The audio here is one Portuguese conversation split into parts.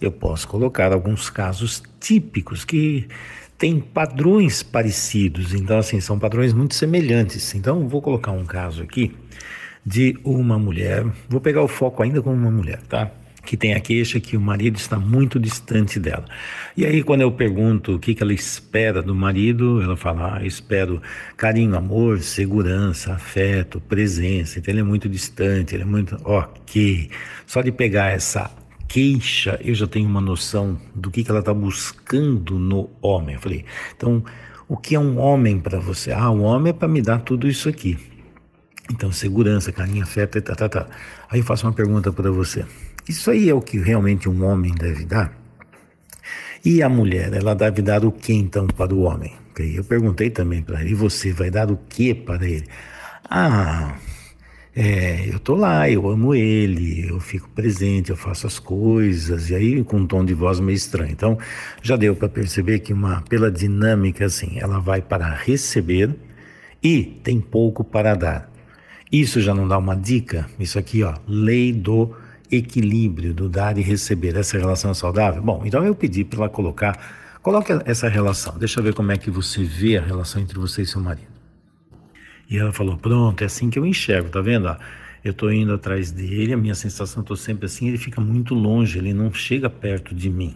Eu posso colocar alguns casos típicos que têm padrões parecidos, então assim, são padrões muito semelhantes. Então vou colocar um caso aqui de uma mulher, vou pegar o foco ainda com uma mulher, tá? Que tem a queixa que o marido está muito distante dela. E aí, quando eu pergunto o que, que ela espera do marido, ela fala: ah, eu espero carinho, amor, segurança, afeto, presença. Então, ele é muito distante, ele é muito. Ok. Só de pegar essa queixa, eu já tenho uma noção do que, que ela está buscando no homem. Eu falei, então, o que é um homem para você? Ah, um homem é para me dar tudo isso aqui. Então, segurança, carinho, afeto, tá, tá, tá. Aí eu faço uma pergunta para você. Isso aí é o que realmente um homem deve dar? E a mulher, ela deve dar o que então para o homem? Eu perguntei também para ele, e você vai dar o que para ele? Ah, é, eu tô lá, eu amo ele, eu fico presente, eu faço as coisas, e aí com um tom de voz meio estranho. Então, já deu para perceber que uma pela dinâmica assim, ela vai para receber e tem pouco para dar. Isso já não dá uma dica? Isso aqui, ó, lei do equilíbrio do dar e receber, essa relação é saudável? Bom, então eu pedi para ela colocar, coloque essa relação. Deixa eu ver como é que você vê a relação entre você e seu marido. E ela falou: Pronto, é assim que eu enxergo, tá vendo? Eu estou indo atrás dele, a minha sensação, estou sempre assim, ele fica muito longe, ele não chega perto de mim.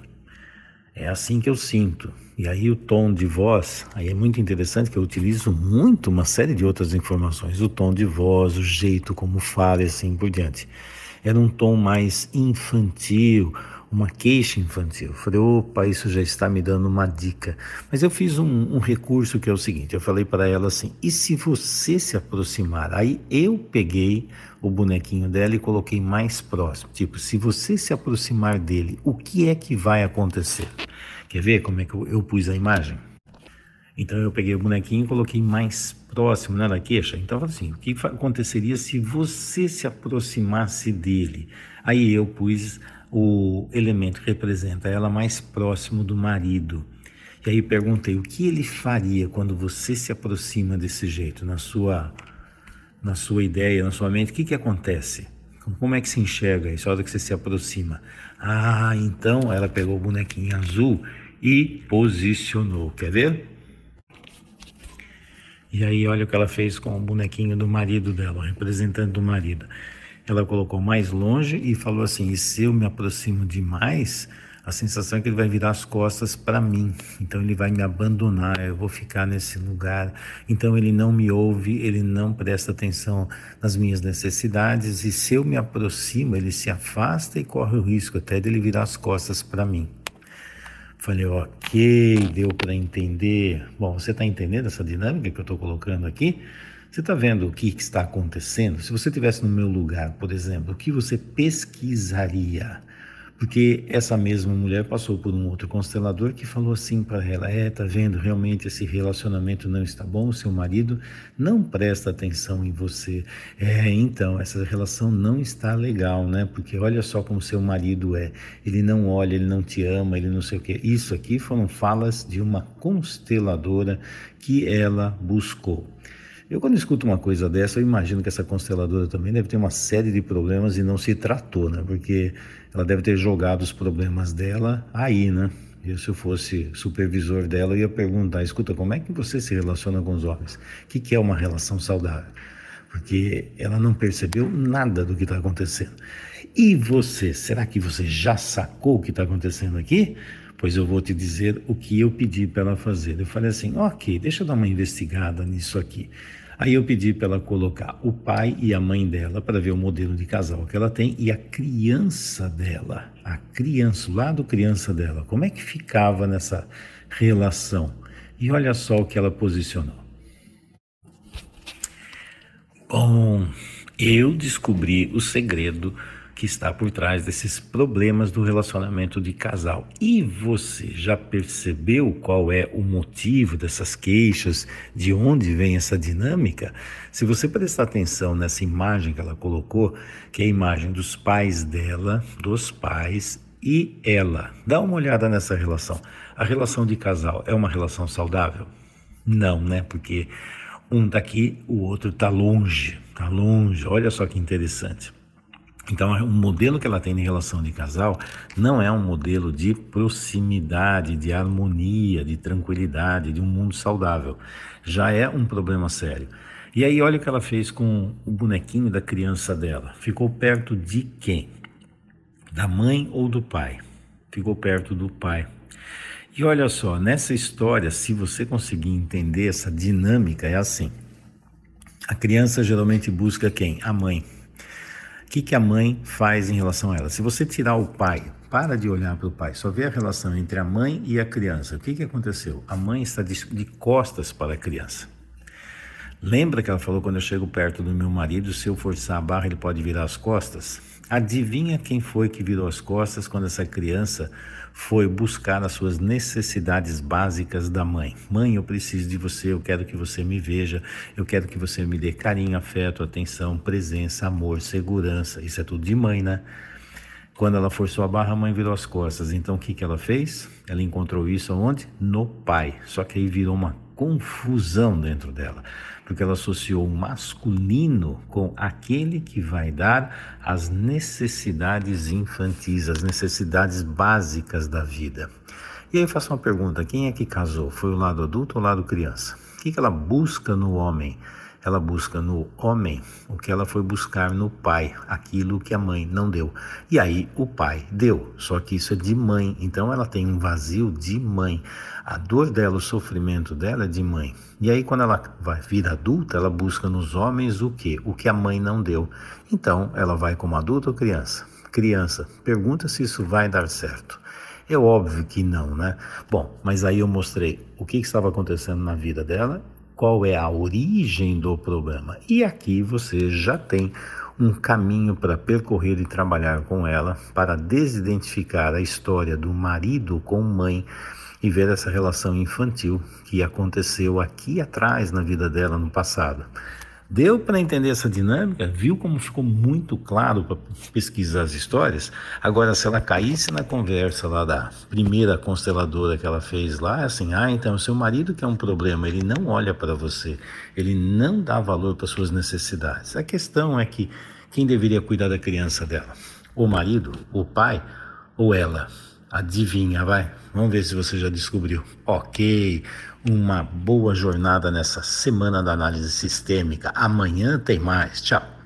É assim que eu sinto. E aí o tom de voz, aí é muito interessante que eu utilizo muito uma série de outras informações, o tom de voz, o jeito como fala e assim por diante. Era um tom mais infantil, uma queixa infantil. Eu falei, opa, isso já está me dando uma dica. Mas eu fiz um, um recurso que é o seguinte: eu falei para ela assim, e se você se aproximar? Aí eu peguei o bonequinho dela e coloquei mais próximo. Tipo, se você se aproximar dele, o que é que vai acontecer? Quer ver como é que eu, eu pus a imagem? Então eu peguei o bonequinho e coloquei mais próximo né, da queixa. Então assim, o que aconteceria se você se aproximasse dele? Aí eu pus o elemento que representa ela mais próximo do marido. E aí perguntei o que ele faria quando você se aproxima desse jeito, na sua, na sua ideia, na sua mente, o que, que acontece? Como é que se enxerga isso, a hora que você se aproxima? Ah, então ela pegou o bonequinho azul e posicionou. Quer ver? E aí, olha o que ela fez com o bonequinho do marido dela, o representante do marido ela colocou mais longe e falou assim: e se eu me aproximo demais, a sensação é que ele vai virar as costas para mim, então ele vai me abandonar, eu vou ficar nesse lugar. Então ele não me ouve, ele não presta atenção nas minhas necessidades, e se eu me aproximo, ele se afasta e corre o risco até dele virar as costas para mim. Falei, ok, deu para entender. Bom, você está entendendo essa dinâmica que eu estou colocando aqui? Você está vendo o que, que está acontecendo? Se você estivesse no meu lugar, por exemplo, o que você pesquisaria? porque essa mesma mulher passou por um outro constelador que falou assim para ela: é, tá vendo, realmente esse relacionamento não está bom, o seu marido não presta atenção em você. É, então, essa relação não está legal, né? Porque olha só como seu marido é. Ele não olha, ele não te ama, ele não sei o quê. Isso aqui foram falas de uma consteladora que ela buscou. Eu, quando escuto uma coisa dessa, eu imagino que essa consteladora também deve ter uma série de problemas e não se tratou, né? Porque ela deve ter jogado os problemas dela aí, né? Eu, se eu fosse supervisor dela, eu ia perguntar: escuta, como é que você se relaciona com os homens? O que, que é uma relação saudável? Porque ela não percebeu nada do que está acontecendo. E você, será que você já sacou o que está acontecendo aqui? pois eu vou te dizer o que eu pedi para ela fazer. Eu falei assim, ok, deixa eu dar uma investigada nisso aqui. Aí eu pedi para ela colocar o pai e a mãe dela para ver o modelo de casal que ela tem e a criança dela, a criança, o lado criança dela, como é que ficava nessa relação. E olha só o que ela posicionou. Bom, eu descobri o segredo que está por trás desses problemas do relacionamento de casal. E você já percebeu qual é o motivo dessas queixas, de onde vem essa dinâmica? Se você prestar atenção nessa imagem que ela colocou, que é a imagem dos pais dela, dos pais e ela. Dá uma olhada nessa relação. A relação de casal é uma relação saudável? Não, né? Porque um está aqui, o outro está longe, está longe. Olha só que interessante. Então, o é modelo que ela tem em relação de casal não é um modelo de proximidade, de harmonia, de tranquilidade, de um mundo saudável. Já é um problema sério. E aí, olha o que ela fez com o bonequinho da criança dela. Ficou perto de quem? Da mãe ou do pai? Ficou perto do pai. E olha só, nessa história, se você conseguir entender essa dinâmica, é assim: a criança geralmente busca quem? A mãe que, que a mãe faz em relação a ela? Se você tirar o pai, para de olhar para o pai, só vê a relação entre a mãe e a criança. O que, que aconteceu? A mãe está de, de costas para a criança. Lembra que ela falou quando eu chego perto do meu marido, se eu forçar a barra, ele pode virar as costas? Adivinha quem foi que virou as costas quando essa criança foi buscar as suas necessidades básicas da mãe? Mãe, eu preciso de você, eu quero que você me veja, eu quero que você me dê carinho, afeto, atenção, presença, amor, segurança. Isso é tudo de mãe, né? Quando ela forçou a barra, a mãe virou as costas. Então o que, que ela fez? Ela encontrou isso onde? No pai. Só que aí virou uma confusão dentro dela, porque ela associou o masculino com aquele que vai dar as necessidades infantis, as necessidades básicas da vida. E aí eu faço uma pergunta: quem é que casou? Foi o lado adulto ou o lado criança? O que ela busca no homem? Ela busca no homem o que ela foi buscar no pai, aquilo que a mãe não deu. E aí o pai deu, só que isso é de mãe, então ela tem um vazio de mãe. A dor dela, o sofrimento dela é de mãe. E aí quando ela vai vida adulta, ela busca nos homens o que? O que a mãe não deu. Então ela vai como adulta ou criança? Criança. Pergunta se isso vai dar certo. É óbvio que não, né? Bom, mas aí eu mostrei o que estava acontecendo na vida dela qual é a origem do problema. E aqui você já tem um caminho para percorrer e trabalhar com ela para desidentificar a história do marido com mãe e ver essa relação infantil que aconteceu aqui atrás na vida dela no passado. Deu para entender essa dinâmica? Viu como ficou muito claro para pesquisar as histórias? Agora, se ela caísse na conversa lá da primeira consteladora que ela fez lá, é assim, ah, então seu marido que é um problema, ele não olha para você, ele não dá valor para suas necessidades. A questão é que quem deveria cuidar da criança dela? O marido, o pai ou ela? Adivinha, vai? Vamos ver se você já descobriu. Ok, uma boa jornada nessa semana da análise sistêmica. Amanhã tem mais. Tchau.